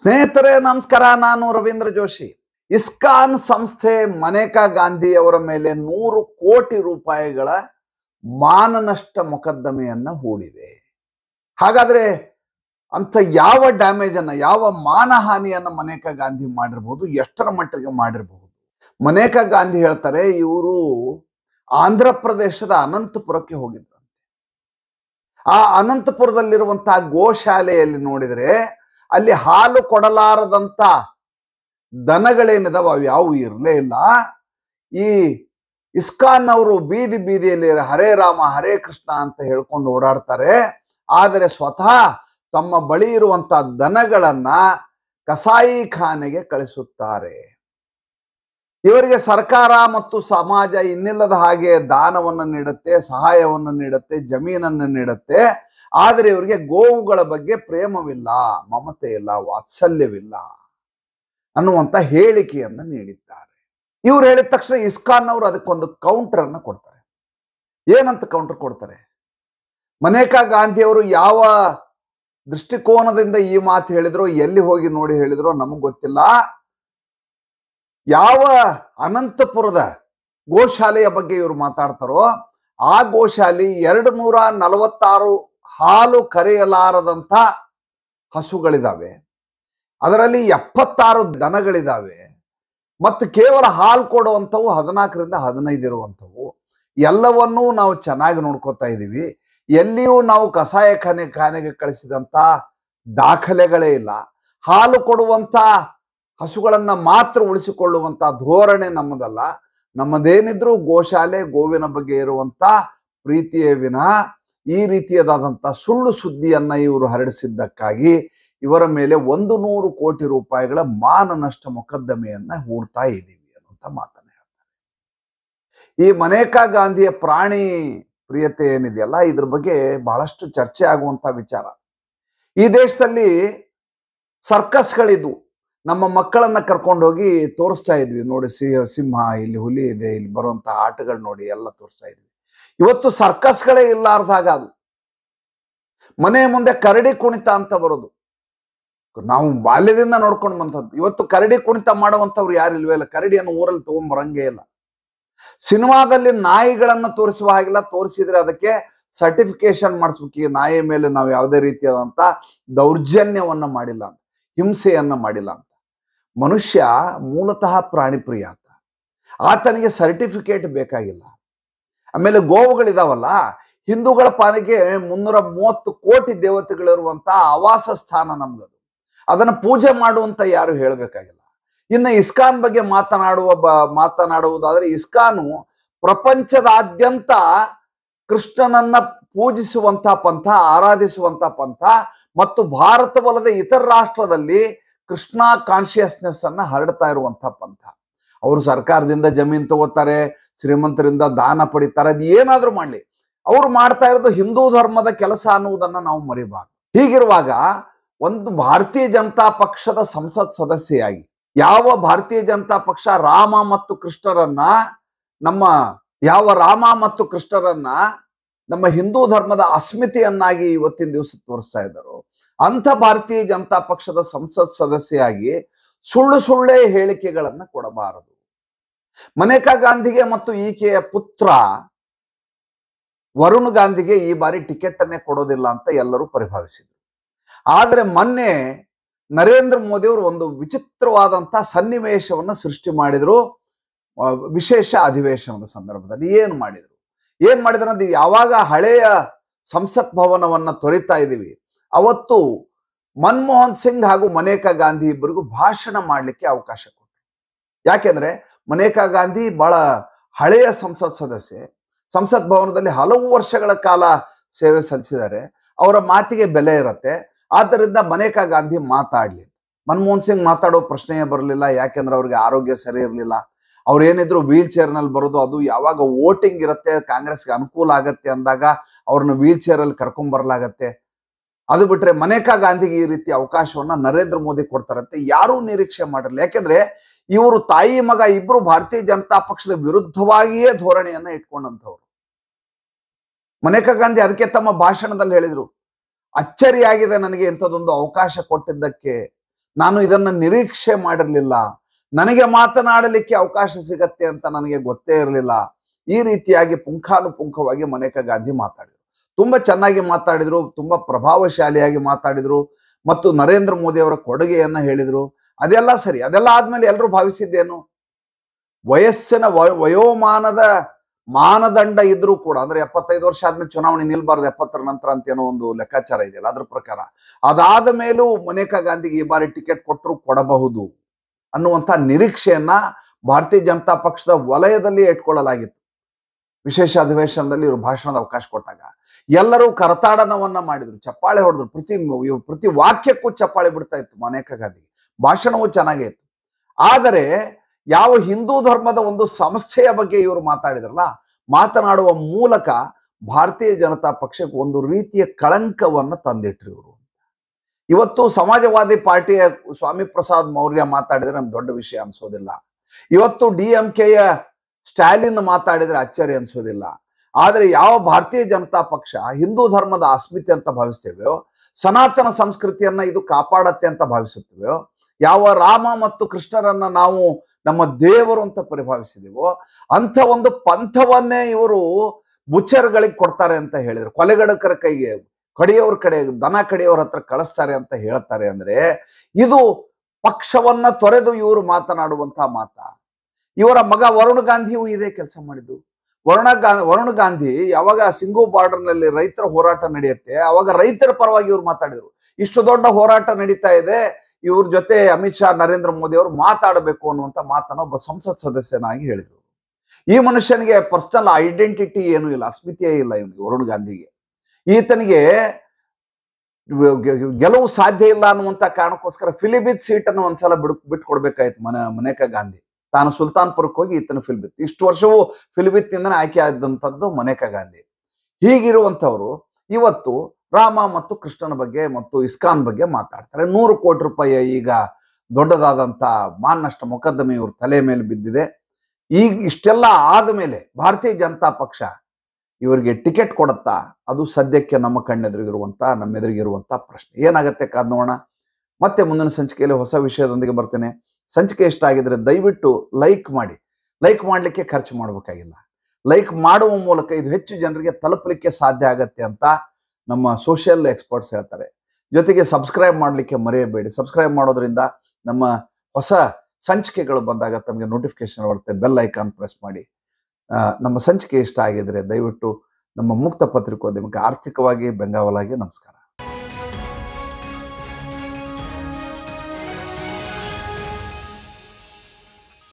ಸ್ನೇಹಿತರೆ ನಮಸ್ಕಾರ ನಾನು ರವೀಂದ್ರ ಜೋಶಿ ಇಸ್ಕಾನ್ ಸಂಸ್ಥೆ ಮನೇಕಾ ಗಾಂಧಿ ಅವರ ಮೇಲೆ ನೂರು ಕೋಟಿ ರೂಪಾಯಿಗಳ ಮಾನನಷ್ಟ ಮೊಕದ್ದಮೆಯನ್ನ ಹೂಡಿದೆ ಹಾಗಾದ್ರೆ ಅಂತ ಯಾವ ಡ್ಯಾಮೇಜ್ ಅನ್ನ ಯಾವ ಮಾನಹಾನಿಯನ್ನ ಮನೇಕಾ ಗಾಂಧಿ ಮಾಡಿರ್ಬೋದು ಎಷ್ಟರ ಮಟ್ಟಿಗೆ ಮಾಡಿರಬಹುದು ಮನೇಕಾ ಗಾಂಧಿ ಹೇಳ್ತಾರೆ ಇವರು ಆಂಧ್ರ ಪ್ರದೇಶದ ಅನಂತಪುರಕ್ಕೆ ಹೋಗಿದ್ರಂತೆ ಆ ಅನಂತಪುರದಲ್ಲಿರುವಂತಹ ಗೋಶಾಲೆಯಲ್ಲಿ ನೋಡಿದ್ರೆ ಅಲ್ಲಿ ಹಾಲು ಕೊಡಲಾರದಂತ ದನಗಳೇನಿದಾವ ಅವು ಯಾವು ಇರಲೇ ಇಲ್ಲ ಈ ಇಸ್ಕಾನ್ ಅವರು ಬೀದಿ ಬೀದಿಯಲ್ಲಿ ಹರೇ ರಾಮ ಹರೇ ಕೃಷ್ಣ ಅಂತ ಹೇಳ್ಕೊಂಡು ಓಡಾಡ್ತಾರೆ ಆದರೆ ಸ್ವತಃ ತಮ್ಮ ಬಳಿ ಇರುವಂತ ದನಗಳನ್ನ ಕಸಾಯಿ ಖಾನೆಗೆ ಕಳಿಸುತ್ತಾರೆ ಇವರಿಗೆ ಸರ್ಕಾರ ಮತ್ತು ಸಮಾಜ ಇನ್ನಿಲ್ಲದ ಹಾಗೆ ದಾನವನ್ನು ನೀಡುತ್ತೆ ಸಹಾಯವನ್ನು ನೀಡುತ್ತೆ ಜಮೀನನ್ನು ನೀಡುತ್ತೆ ಆದರೆ ಇವರಿಗೆ ಗೋವುಗಳ ಬಗ್ಗೆ ಪ್ರೇಮವಿಲ್ಲ ಮಮತೆ ಇಲ್ಲ ವಾತ್ಸಲ್ಯವಿಲ್ಲ ಅನ್ನುವಂಥ ಹೇಳಿಕೆಯನ್ನು ನೀಡಿದ್ದಾರೆ ಇವ್ರು ಹೇಳಿದ ತಕ್ಷಣ ಇಸ್ಕಾನ್ ಅವರು ಅದಕ್ಕೊಂದು ಅನ್ನು ಕೊಡ್ತಾರೆ ಏನಂತ ಕೌಂಟರ್ ಕೊಡ್ತಾರೆ ಮನೇಕಾ ಗಾಂಧಿಯವರು ಯಾವ ದೃಷ್ಟಿಕೋನದಿಂದ ಈ ಮಾತು ಹೇಳಿದ್ರು ಎಲ್ಲಿ ಹೋಗಿ ನೋಡಿ ಹೇಳಿದ್ರು ನಮಗೆ ಗೊತ್ತಿಲ್ಲ ಯಾವ ಅನಂತಪುರದ ಗೋಶಾಲೆಯ ಬಗ್ಗೆ ಇವರು ಮಾತಾಡ್ತಾರೋ ಆ ಗೋಶಾಲೆ ಎರಡು ನೂರ ನಲವತ್ತಾರು ಹಾಲು ಕರೆಯಲಾರದಂಥ ಹಸುಗಳಿದ್ದಾವೆ ಅದರಲ್ಲಿ ಎಪ್ಪತ್ತಾರು ದನಗಳಿದ್ದಾವೆ ಮತ್ತು ಕೇವಲ ಹಾಲು ಕೊಡುವಂಥವು ಹದಿನಾಲ್ಕರಿಂದ ಹದಿನೈದು ಇರುವಂಥವು ಎಲ್ಲವನ್ನೂ ನಾವು ಚೆನ್ನಾಗಿ ನೋಡ್ಕೋತಾ ಇದ್ದೀವಿ ಎಲ್ಲಿಯೂ ನಾವು ಕಸಾಯಖಾನೆ ಖಾನೆಗೆ ಕಳಿಸಿದಂಥ ದಾಖಲೆಗಳೇ ಇಲ್ಲ ಹಾಲು ಕೊಡುವಂಥ ಹಸುಗಳನ್ನು ಮಾತ್ರ ಉಳಿಸಿಕೊಳ್ಳುವಂಥ ಧೋರಣೆ ನಮ್ಮದಲ್ಲ ನಮ್ಮದೇನಿದ್ರೂ ಗೋಶಾಲೆ ಗೋವಿನ ಬಗ್ಗೆ ಇರುವಂಥ ಪ್ರೀತಿಯೇ ವಿನ ಈ ರೀತಿಯದಾದಂಥ ಸುಳ್ಳು ಸುದ್ದಿಯನ್ನು ಇವರು ಹರಡಿಸಿದ್ದಕ್ಕಾಗಿ ಇವರ ಮೇಲೆ ಒಂದು ನೂರು ಕೋಟಿ ರೂಪಾಯಿಗಳ ಮಾನ ನಷ್ಟ ಮೊಕದ್ದಮೆಯನ್ನು ಹೂಡ್ತಾ ಇದ್ದೀವಿ ಅನ್ನುವಂಥ ಮಾತನ್ನು ಹೇಳ್ತಾರೆ ಈ ಮನೇಕಾ ಗಾಂಧಿಯ ಪ್ರಾಣಿ ಪ್ರಿಯತೆ ಏನಿದೆಯಲ್ಲ ಇದ್ರ ಬಗ್ಗೆ ಬಹಳಷ್ಟು ಚರ್ಚೆ ಆಗುವಂಥ ವಿಚಾರ ಈ ದೇಶದಲ್ಲಿ ಸರ್ಕಸ್ಗಳಿದ್ವು ನಮ್ಮ ಮಕ್ಕಳನ್ನ ಕರ್ಕೊಂಡೋಗಿ ತೋರಿಸ್ತಾ ಇದ್ವಿ ನೋಡಿ ಸಿಂಹ ಸಿಂಹ ಇಲ್ಲಿ ಹುಲಿ ಇದೆ ಇಲ್ಲಿ ಬರುವಂಥ ಆಟಗಳು ನೋಡಿ ಎಲ್ಲ ತೋರಿಸ್ತಾ ಇದ್ವಿ ಇವತ್ತು ಸರ್ಕಸ್ಗಳೇ ಇಲ್ಲಾರ್ದ ಹಾಗ ಅದು ಮನೆಯ ಮುಂದೆ ಕರಡಿ ಕುಣಿತ ಅಂತ ಬರೋದು ನಾವು ಬಾಲ್ಯದಿಂದ ನೋಡ್ಕೊಂಡು ಬಂತದ್ದು ಇವತ್ತು ಕರಡಿ ಕುಣಿತ ಮಾಡುವಂಥವ್ರು ಯಾರು ಇಲ್ವೇ ಇಲ್ಲ ಕರಡಿಯನ್ನು ಊರಲ್ಲಿ ತಗೊಂಬರಂಗೇ ಇಲ್ಲ ಸಿನಿಮಾದಲ್ಲಿ ನಾಯಿಗಳನ್ನ ತೋರಿಸುವ ಹಾಗಿಲ್ಲ ತೋರಿಸಿದ್ರೆ ಅದಕ್ಕೆ ಸರ್ಟಿಫಿಕೇಶನ್ ಮಾಡಿಸ್ಬೇಕು ಈ ನಾಯಿಯ ಮೇಲೆ ನಾವು ಯಾವುದೇ ರೀತಿಯಾದಂಥ ದೌರ್ಜನ್ಯವನ್ನ ಮಾಡಿಲ್ಲ ಹಿಂಸೆಯನ್ನ ಮಾಡಿಲ್ಲ ಮನುಷ್ಯ ಮೂಲತಃ ಪ್ರಾಣಿ ಅಂತ ಆತನಿಗೆ ಸರ್ಟಿಫಿಕೇಟ್ ಬೇಕಾಗಿಲ್ಲ ಆಮೇಲೆ ಗೋವುಗಳಿದಾವಲ್ಲ ಹಿಂದೂಗಳ ಪಾಲಿಗೆ ಮುನ್ನೂರ ಮೂವತ್ತು ಕೋಟಿ ದೇವತೆಗಳಿರುವಂತಹ ಆವಾಸ ಸ್ಥಾನ ನಮ್ಗದು ಅದನ್ನು ಪೂಜೆ ಮಾಡುವಂತ ಯಾರು ಹೇಳಬೇಕಾಗಿಲ್ಲ ಇನ್ನು ಇಸ್ಕಾನ್ ಬಗ್ಗೆ ಮಾತನಾಡುವ ಬ ಮಾತನಾಡುವುದಾದ್ರೆ ಇಸ್ಕಾನು ಪ್ರಪಂಚದಾದ್ಯಂತ ಕೃಷ್ಣನನ್ನ ಪೂಜಿಸುವಂತ ಪಂಥ ಆರಾಧಿಸುವಂತ ಪಂಥ ಮತ್ತು ಭಾರತವಲ್ಲದೆ ಇತರ ರಾಷ್ಟ್ರದಲ್ಲಿ ಕೃಷ್ಣ ಕಾನ್ಶಿಯಸ್ನೆಸ್ ಅನ್ನ ಹರಡ್ತಾ ಇರುವಂತ ಪಂಥ ಅವರು ಸರ್ಕಾರದಿಂದ ಜಮೀನು ತಗೋತಾರೆ ಶ್ರೀಮಂತರಿಂದ ದಾನ ಪಡಿತಾರೆ ಅದು ಏನಾದ್ರೂ ಮಾಡ್ಲಿ ಅವ್ರು ಮಾಡ್ತಾ ಇರೋದು ಹಿಂದೂ ಧರ್ಮದ ಕೆಲಸ ಅನ್ನುವುದನ್ನ ನಾವು ಮರಿಬಾರ್ದು ಹೀಗಿರುವಾಗ ಒಂದು ಭಾರತೀಯ ಜನತಾ ಪಕ್ಷದ ಸಂಸತ್ ಸದಸ್ಯೆಯಾಗಿ ಯಾವ ಭಾರತೀಯ ಜನತಾ ಪಕ್ಷ ರಾಮ ಮತ್ತು ಕೃಷ್ಣರನ್ನ ನಮ್ಮ ಯಾವ ರಾಮ ಮತ್ತು ಕೃಷ್ಣರನ್ನ ನಮ್ಮ ಹಿಂದೂ ಧರ್ಮದ ಅಸ್ಮಿತಿಯನ್ನಾಗಿ ಇವತ್ತಿನ ದಿವಸ ತೋರಿಸ್ತಾ ಇದ್ದರು ಅಂಥ ಭಾರತೀಯ ಜನತಾ ಪಕ್ಷದ ಸಂಸತ್ ಸದಸ್ಯೆಯಾಗಿ ಸುಳ್ಳು ಸುಳ್ಳೇ ಹೇಳಿಕೆಗಳನ್ನು ಕೊಡಬಾರದು ಮನೇಕಾ ಗಾಂಧಿಗೆ ಮತ್ತು ಈಕೆಯ ಪುತ್ರ ವರುಣ್ ಗಾಂಧಿಗೆ ಈ ಬಾರಿ ಟಿಕೆಟ್ ಅನ್ನೇ ಕೊಡೋದಿಲ್ಲ ಅಂತ ಎಲ್ಲರೂ ಪರಿಭಾವಿಸಿದ್ರು ಆದರೆ ಮೊನ್ನೆ ನರೇಂದ್ರ ಮೋದಿಯವರು ಒಂದು ವಿಚಿತ್ರವಾದಂತಹ ಸನ್ನಿವೇಶವನ್ನು ಸೃಷ್ಟಿ ಮಾಡಿದ್ರು ವಿಶೇಷ ಅಧಿವೇಶನದ ಸಂದರ್ಭದಲ್ಲಿ ಏನು ಮಾಡಿದ್ರು ಏನ್ ಮಾಡಿದ್ರು ಅಂದ್ರೆ ಯಾವಾಗ ಹಳೆಯ ಸಂಸತ್ ಭವನವನ್ನು ತೊರಿತಾ ಇದ್ದೀವಿ ಅವತ್ತು ಮನಮೋಹನ್ ಸಿಂಗ್ ಹಾಗೂ ಮನೇಕಾ ಗಾಂಧಿ ಇಬ್ಬರಿಗೂ ಭಾಷಣ ಮಾಡಲಿಕ್ಕೆ ಅವಕಾಶ ಕೊಟ್ಟರು ಯಾಕೆಂದ್ರೆ ಮನೇಕಾ ಗಾಂಧಿ ಬಹಳ ಹಳೆಯ ಸಂಸತ್ ಸದಸ್ಯೆ ಸಂಸತ್ ಭವನದಲ್ಲಿ ಹಲವು ವರ್ಷಗಳ ಕಾಲ ಸೇವೆ ಸಲ್ಲಿಸಿದ್ದಾರೆ ಅವರ ಮಾತಿಗೆ ಬೆಲೆ ಇರುತ್ತೆ ಆದ್ದರಿಂದ ಮನೇಕಾ ಗಾಂಧಿ ಮಾತಾಡ್ಲಿ ಮನಮೋಹನ್ ಸಿಂಗ್ ಮಾತಾಡೋ ಪ್ರಶ್ನೆಯೇ ಬರಲಿಲ್ಲ ಯಾಕೆಂದ್ರೆ ಅವ್ರಿಗೆ ಆರೋಗ್ಯ ಸರಿ ಇರಲಿಲ್ಲ ಅವ್ರು ಏನಿದ್ರು ವೀಲ್ ಚೇರ್ನಲ್ಲಿ ಬರೋದು ಅದು ಯಾವಾಗ ವೋಟಿಂಗ್ ಇರುತ್ತೆ ಕಾಂಗ್ರೆಸ್ಗೆ ಅನುಕೂಲ ಆಗತ್ತೆ ಅಂದಾಗ ಅವ್ರನ್ನ ವೀಲ್ ಚೇರಲ್ಲಿ ಬರ್ಲಾಗತ್ತೆ ಅದು ಬಿಟ್ರೆ ಮನೇಕಾ ಗಾಂಧಿಗೆ ಈ ರೀತಿ ಅವಕಾಶವನ್ನ ನರೇಂದ್ರ ಮೋದಿ ಕೊಡ್ತಾರಂತೆ ಯಾರೂ ನಿರೀಕ್ಷೆ ಮಾಡಿರಲಿಲ್ಲ ಯಾಕೆಂದ್ರೆ ಇವರು ತಾಯಿ ಮಗ ಇಬ್ರು ಭಾರತೀಯ ಜನತಾ ಪಕ್ಷದ ವಿರುದ್ಧವಾಗಿಯೇ ಧೋರಣೆಯನ್ನ ಇಟ್ಕೊಂಡಂಥವ್ರು ಮನೇಕಾ ಗಾಂಧಿ ಅದಕ್ಕೆ ತಮ್ಮ ಭಾಷಣದಲ್ಲಿ ಹೇಳಿದ್ರು ಅಚ್ಚರಿಯಾಗಿದೆ ನನಗೆ ಇಂಥದ್ದೊಂದು ಅವಕಾಶ ಕೊಟ್ಟಿದ್ದಕ್ಕೆ ನಾನು ಇದನ್ನ ನಿರೀಕ್ಷೆ ಮಾಡಿರಲಿಲ್ಲ ನನಗೆ ಮಾತನಾಡಲಿಕ್ಕೆ ಅವಕಾಶ ಸಿಗತ್ತೆ ಅಂತ ನನಗೆ ಗೊತ್ತೇ ಇರಲಿಲ್ಲ ಈ ರೀತಿಯಾಗಿ ಪುಂಖಾನುಪುಂಖವಾಗಿ ಮನೇಕಾ ಗಾಂಧಿ ಮಾತಾಡಿದರು ತುಂಬಾ ಚೆನ್ನಾಗಿ ಮಾತಾಡಿದ್ರು ತುಂಬಾ ಪ್ರಭಾವಶಾಲಿಯಾಗಿ ಮಾತಾಡಿದ್ರು ಮತ್ತು ನರೇಂದ್ರ ಮೋದಿ ಅವರ ಕೊಡುಗೆಯನ್ನು ಹೇಳಿದರು ಅದೆಲ್ಲ ಸರಿ ಅದೆಲ್ಲ ಆದಮೇಲೆ ಎಲ್ಲರೂ ಭಾವಿಸಿದ್ದೇನು ವಯಸ್ಸಿನ ವಯೋಮಾನದ ಮಾನದಂಡ ಇದ್ರೂ ಕೂಡ ಅಂದ್ರೆ ಎಪ್ಪತ್ತೈದು ವರ್ಷ ಆದ್ಮೇಲೆ ಚುನಾವಣೆ ನಿಲ್ಬಾರ್ದು ಎಪ್ಪತ್ತರ ನಂತರ ಅಂತ ಏನೋ ಒಂದು ಲೆಕ್ಕಾಚಾರ ಇದೆಯಲ್ಲ ಅದ್ರ ಪ್ರಕಾರ ಅದಾದ ಮೇಲೂ ಮನೇಕಾ ಗಾಂಧಿಗೆ ಈ ಬಾರಿ ಟಿಕೆಟ್ ಕೊಟ್ಟರು ಕೊಡಬಹುದು ಅನ್ನುವಂತ ನಿರೀಕ್ಷೆಯನ್ನ ಭಾರತೀಯ ಜನತಾ ಪಕ್ಷದ ವಲಯದಲ್ಲಿ ಇಟ್ಕೊಳ್ಳಲಾಗಿತ್ತು ವಿಶೇಷ ಅಧಿವೇಶನದಲ್ಲಿ ಇವರು ಭಾಷಣದ ಅವಕಾಶ ಕೊಟ್ಟಾಗ ಎಲ್ಲರೂ ಕರತಾಡನವನ್ನ ಮಾಡಿದ್ರು ಚಪ್ಪಾಳೆ ಹೊಡೆದ್ರು ಪ್ರತಿ ಪ್ರತಿ ವಾಕ್ಯಕ್ಕೂ ಚಪ್ಪಾಳೆ ಬಿಡ್ತಾ ಇತ್ತು ಮನೇಕ ಗಾಂಧಿಗೆ ಭಾಷಣವೂ ಚೆನ್ನಾಗೇ ಇತ್ತು ಆದರೆ ಯಾವ ಹಿಂದೂ ಧರ್ಮದ ಒಂದು ಸಂಸ್ಥೆಯ ಬಗ್ಗೆ ಇವರು ಮಾತಾಡಿದ್ರಲ್ಲ ಮಾತನಾಡುವ ಮೂಲಕ ಭಾರತೀಯ ಜನತಾ ಪಕ್ಷಕ್ಕೆ ಒಂದು ರೀತಿಯ ಕಳಂಕವನ್ನು ತಂದಿಟ್ರು ಇವರು ಇವತ್ತು ಸಮಾಜವಾದಿ ಪಾರ್ಟಿಯ ಸ್ವಾಮಿ ಪ್ರಸಾದ್ ಮೌರ್ಯ ಮಾತಾಡಿದ್ರೆ ನಮ್ಗೆ ದೊಡ್ಡ ವಿಷಯ ಅನ್ಸೋದಿಲ್ಲ ಇವತ್ತು ಡಿ ಎಂ ಸ್ಟಾಲಿನ್ ಮಾತಾಡಿದರೆ ಆಶ್ಚರ್ಯ ಅನಿಸೋದಿಲ್ಲ ಆದರೆ ಯಾವ ಭಾರತೀಯ ಜನತಾ ಪಕ್ಷ ಹಿಂದೂ ಧರ್ಮದ ಅಸ್ಮಿತೆ ಅಂತ ಭಾವಿಸ್ತೇವೆಯೋ ಸನಾತನ ಸಂಸ್ಕೃತಿಯನ್ನ ಇದು ಕಾಪಾಡತ್ತೆ ಅಂತ ಭಾವಿಸುತ್ತೇವೆಯೋ ಯಾವ ರಾಮ ಮತ್ತು ಕೃಷ್ಣರನ್ನ ನಾವು ನಮ್ಮ ದೇವರು ಅಂತ ಪರಿಭಾವಿಸಿದೆವೋ ಅಂಥ ಒಂದು ಪಂಥವನ್ನೇ ಇವರು ಬುಚ್ಚರ್ಗಳಿಗೆ ಕೊಡ್ತಾರೆ ಅಂತ ಹೇಳಿದರು ಕೊಲೆಗಡಕರ ಕೈಗೆ ಕಡೆಯವ್ರ ಕಡೆ ದನ ಕಡೆಯವ್ರ ಹತ್ರ ಕಳಿಸ್ತಾರೆ ಅಂತ ಹೇಳ್ತಾರೆ ಅಂದ್ರೆ ಇದು ಪಕ್ಷವನ್ನ ತೊರೆದು ಇವರು ಮಾತನಾಡುವಂತ ಮಾತಾ ಇವರ ಮಗ ವರುಣ್ ಗಾಂಧಿಯು ಇದೇ ಕೆಲಸ ಮಾಡಿದ್ದು ವರುಣ ಗಾಂಧಿ ವರುಣ್ ಗಾಂಧಿ ಯಾವಾಗ ಸಿಂಗು ನಲ್ಲಿ ರೈತರ ಹೋರಾಟ ನಡೆಯುತ್ತೆ ಅವಾಗ ರೈತರ ಪರವಾಗಿ ಇವ್ರು ಮಾತಾಡಿದ್ರು ಇಷ್ಟು ದೊಡ್ಡ ಹೋರಾಟ ನಡೀತಾ ಇದೆ ಇವ್ರ ಜೊತೆ ಅಮಿತ್ ಶಾ ನರೇಂದ್ರ ಮೋದಿ ಅವರು ಮಾತಾಡಬೇಕು ಅನ್ನುವಂತ ಮಾತನ್ನ ಒಬ್ಬ ಸಂಸತ್ ಸದಸ್ಯನಾಗಿ ಹೇಳಿದರು ಈ ಮನುಷ್ಯನಿಗೆ ಪರ್ಸನಲ್ ಐಡೆಂಟಿಟಿ ಏನು ಇಲ್ಲ ಅಸ್ಮಿತೆಯೇ ಇಲ್ಲ ಇವನಿಗೆ ವರುಣ್ ಗಾಂಧಿಗೆ ಈತನಿಗೆ ಗೆಲುವು ಸಾಧ್ಯ ಇಲ್ಲ ಅನ್ನುವಂಥ ಕಾರಣಕ್ಕೋಸ್ಕರ ಫಿಲಿಬಿತ್ ಸೀಟ್ ಅನ್ನು ಒಂದ್ಸಲ ಬಿಡ್ ಬಿಟ್ಕೊಡ್ಬೇಕಾಯ್ತು ಮನೆ ಮನೇಕ ಗಾಂಧಿ ತಾನು ಸುಲ್ತಾನ್ಪುರಕ್ಕೆ ಹೋಗಿ ಈತನ ಫಿಲ್ಬಿತ್ ಇಷ್ಟು ವರ್ಷವೂ ಫಿಲ್ಬಿತ್ತಿಂದನೇ ಆಯ್ಕೆ ಆದಂಥದ್ದು ಮನೇಕಾ ಗಾಂಧಿ ಹೀಗಿರುವಂಥವ್ರು ಇವತ್ತು ರಾಮ ಮತ್ತು ಕೃಷ್ಣನ ಬಗ್ಗೆ ಮತ್ತು ಇಸ್ಕಾನ್ ಬಗ್ಗೆ ಮಾತಾಡ್ತಾರೆ ನೂರು ಕೋಟಿ ರೂಪಾಯಿ ಈಗ ದೊಡ್ಡದಾದಂಥ ಮಾನಷ್ಟ ಮೊಕದ್ದಮೆ ಇವ್ರ ತಲೆ ಮೇಲೆ ಬಿದ್ದಿದೆ ಈಗ ಇಷ್ಟೆಲ್ಲ ಆದ ಮೇಲೆ ಭಾರತೀಯ ಜನತಾ ಪಕ್ಷ ಇವರಿಗೆ ಟಿಕೆಟ್ ಕೊಡುತ್ತಾ ಅದು ಸದ್ಯಕ್ಕೆ ನಮ್ಮ ಕಣ್ಣೆದುರಿಗಿರುವಂಥ ನಮ್ಮೆದುರಿಗಿರುವಂಥ ಪ್ರಶ್ನೆ ಏನಾಗುತ್ತೆ ಕಾದ್ ನೋಡೋಣ ಮತ್ತೆ ಮುಂದಿನ ಸಂಚಿಕೆಯಲ್ಲಿ ಹೊಸ ವಿಷಯದೊಂದಿಗೆ ಬರ್ತೇನೆ ಸಂಚಿಕೆ ಇಷ್ಟ ಆಗಿದ್ರೆ ದಯವಿಟ್ಟು ಲೈಕ್ ಮಾಡಿ ಲೈಕ್ ಮಾಡಲಿಕ್ಕೆ ಖರ್ಚು ಮಾಡಬೇಕಾಗಿಲ್ಲ ಲೈಕ್ ಮಾಡುವ ಮೂಲಕ ಇದು ಹೆಚ್ಚು ಜನರಿಗೆ ತಲುಪಲಿಕ್ಕೆ ಸಾಧ್ಯ ಆಗತ್ತೆ ಅಂತ ನಮ್ಮ ಸೋಷಿಯಲ್ ಎಕ್ಸ್ಪರ್ಟ್ಸ್ ಹೇಳ್ತಾರೆ ಜೊತೆಗೆ ಸಬ್ಸ್ಕ್ರೈಬ್ ಮಾಡಲಿಕ್ಕೆ ಮರೆಯಬೇಡಿ ಸಬ್ಸ್ಕ್ರೈಬ್ ಮಾಡೋದ್ರಿಂದ ನಮ್ಮ ಹೊಸ ಸಂಚಿಕೆಗಳು ಬಂದಾಗ ತಮಗೆ ನೋಟಿಫಿಕೇಶನ್ ಬರುತ್ತೆ ಬೆಲ್ ಐಕಾನ್ ಪ್ರೆಸ್ ಮಾಡಿ ನಮ್ಮ ಸಂಚಿಕೆ ಇಷ್ಟ ಆಗಿದ್ರೆ ದಯವಿಟ್ಟು ನಮ್ಮ ಮುಕ್ತ ಪತ್ರಿಕೋದ್ಯಮಕ್ಕೆ ಆರ್ಥಿಕವಾಗಿ ಬೆಂಗಾವಲಾಗಿ ನಮಸ್ಕಾರ